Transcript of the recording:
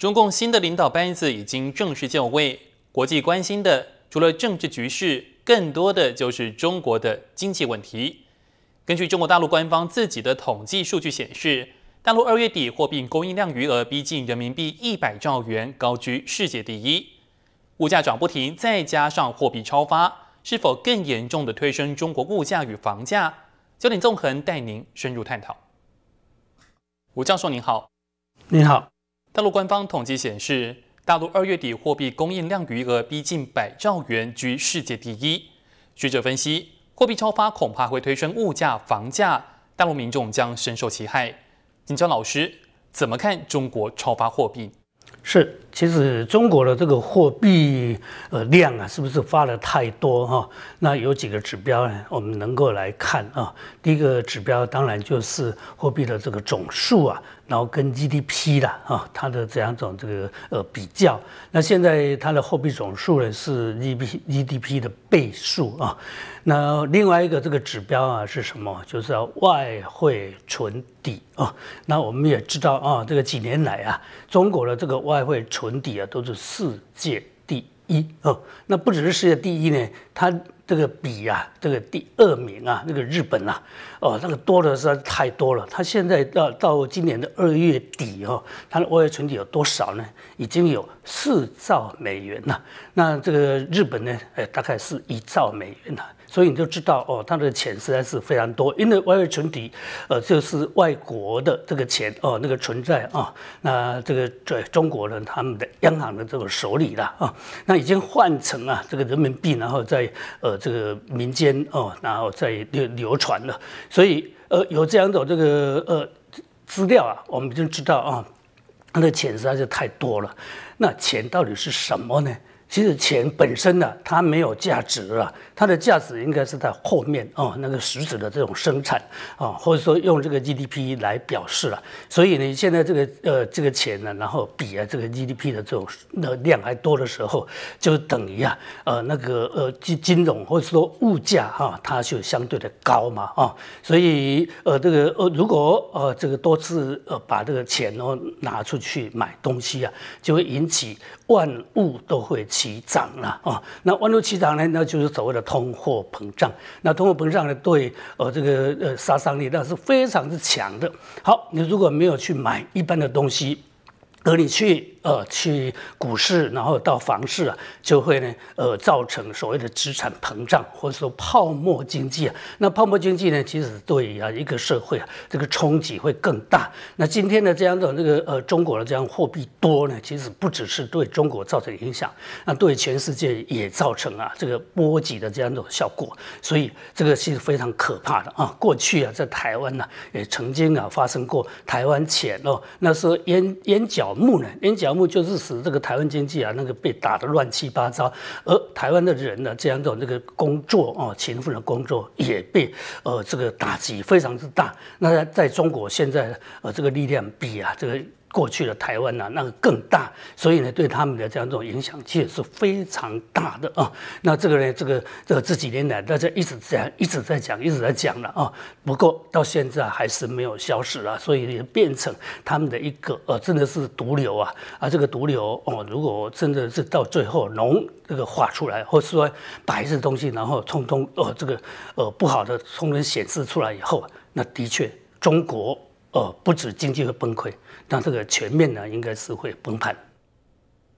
中共新的领导班子已经正式就位。国际关心的除了政治局势，更多的就是中国的经济问题。根据中国大陆官方自己的统计数据显示，大陆二月底货币供应量余额逼近人民币一百兆元，高居世界第一。物价涨不停，再加上货币超发，是否更严重的推升中国物价与房价？焦点纵横带您深入探讨。吴教授您好，您好。大陆官方统计显示，大陆二月底货币供应量余额逼近百兆元，居世界第一。学者分析，货币超发恐怕会推升物价、房价，大陆民众将深受其害。金钊老师怎么看中国超发货币？是，其实中国的这个货币呃量啊，是不是发的太多哈？那有几个指标呢？我们能够来看啊。第一个指标当然就是货币的这个总数啊，然后跟 GDP 的啊，它的这两种这个呃比较。那现在它的货币总数呢是 G P G D P 的倍数啊。那另外一个这个指标啊是什么？就是要外汇存底啊。那我们也知道啊，这个几年来啊，中国的这个。外汇存底啊，都是世界第一哦。那不只是世界第一呢，它。这个比啊，这个第二名啊，那个日本啊，哦，那个多的实在是太多了。他现在到到今年的二月底哦，他的外汇存底有多少呢？已经有四兆美元了。那这个日本呢，呃，大概是一兆美元了。所以你就知道哦，他的钱实在是非常多。因为外汇存底，呃，就是外国的这个钱哦，那个存在啊，那这个在中国人他们的央行的这个手里了啊，那已经换成了这个人民币，然后在呃。这个民间哦，然后再流流传了，所以呃有这样一种这个呃资料啊，我们就知道啊，他的钱实在是太多了，那钱到底是什么呢？其实钱本身呢，它没有价值了，它的价值应该是在后面啊，那个实质的这种生产啊，或者说用这个 GDP 来表示了。所以呢，现在这个呃这个钱呢，然后比啊这个 GDP 的这种那量还多的时候，就等于啊呃那个呃金金融或者说物价哈，它就相对的高嘛啊。所以呃这个呃如果呃这个多次呃把这个钱哦拿出去买东西啊，就会引起万物都会。起涨了啊，那万物起涨呢？那就是所谓的通货膨胀。那通货膨胀呢，对呃这个呃杀伤力那是非常之强的。好，你如果没有去买一般的东西，而你去。呃，去股市，然后到房市啊，就会呢，呃，造成所谓的资产膨胀，或者说泡沫经济啊。那泡沫经济呢，其实对啊一个社会啊，这个冲击会更大。那今天的这样的那个呃，中国的这样货币多呢，其实不只是对中国造成影响，那对全世界也造成啊这个波及的这样一种效果。所以这个是非常可怕的啊。过去啊，在台湾呢，也曾经啊发生过台湾钱哦，那时候烟烟角木呢，烟角。全部就是使这个台湾经济啊，那个被打得乱七八糟，而台湾的人呢，这样的这个工作哦，勤奋的工作也被呃这个打击非常之大。那在中国现在呃这个力量比啊这个。过去的台湾呢，那个更大，所以呢，对他们的这样一种影响其实是非常大的啊。那这个呢，这个这个这几年来，大家一直在一直在讲，一直在讲了啊。不过到现在还是没有消失啊，所以也变成他们的一个呃，真的是毒瘤啊啊！这个毒瘤哦，如果真的是到最后脓这个化出来，或是说白色东西，然后通通哦这个呃不好的通通显示出来以后，那的确中国。哦，不止经济会崩溃，但这个全面呢，应该是会崩盘。